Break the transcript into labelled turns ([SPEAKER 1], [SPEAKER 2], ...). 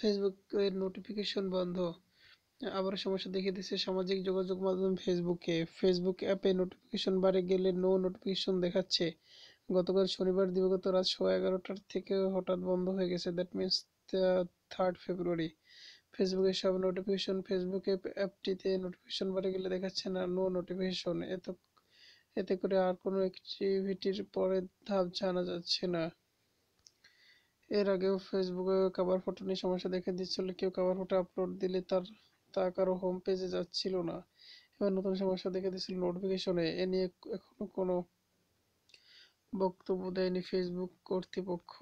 [SPEAKER 1] ফেসবুকের নোটিফিকেশন বন্ধ আবার সমস্যা দেখিয়ে দিচ্ছে সামাজিক যোগাযোগ মাধ্যম ফেসবুকে ফেসবুক অ্যাপে নোটিফিকেশন বারে গেলে নো নোটিফিকেশন দেখাচ্ছে গতকাল শনিবার দিবাগত রাত সোয়া এগারোটার থেকে হঠাৎ বন্ধ হয়ে গেছে দ্যাট মিনস থার্ড ফেব্রুয়ারি ফেসবুকের সব নোটিফিকেশন ফেসবুক অ্যাপটিতে নোটিফিকেশন বারে গেলে দেখাচ্ছে না নো নোটিফিকেশন এত এতে করে আর কোনো অ্যাক্টিভিটির পরের ধাপ জানা যাচ্ছে না এর আগেও ফেসবুকে কাভার ফটো নিয়ে সমস্যা দেখা দিচ্ছিল কেউ কাভার ফটো আপলোড দিলে তার তা কারো হোম পেজে যাচ্ছিল না এবার নতুন সমস্যা দেখা দিচ্ছিল নোটিফিকেশনে এ নিয়ে এখনো কোনো বক্তব্য দেয়নি ফেসবুক কর্তৃপক্ষ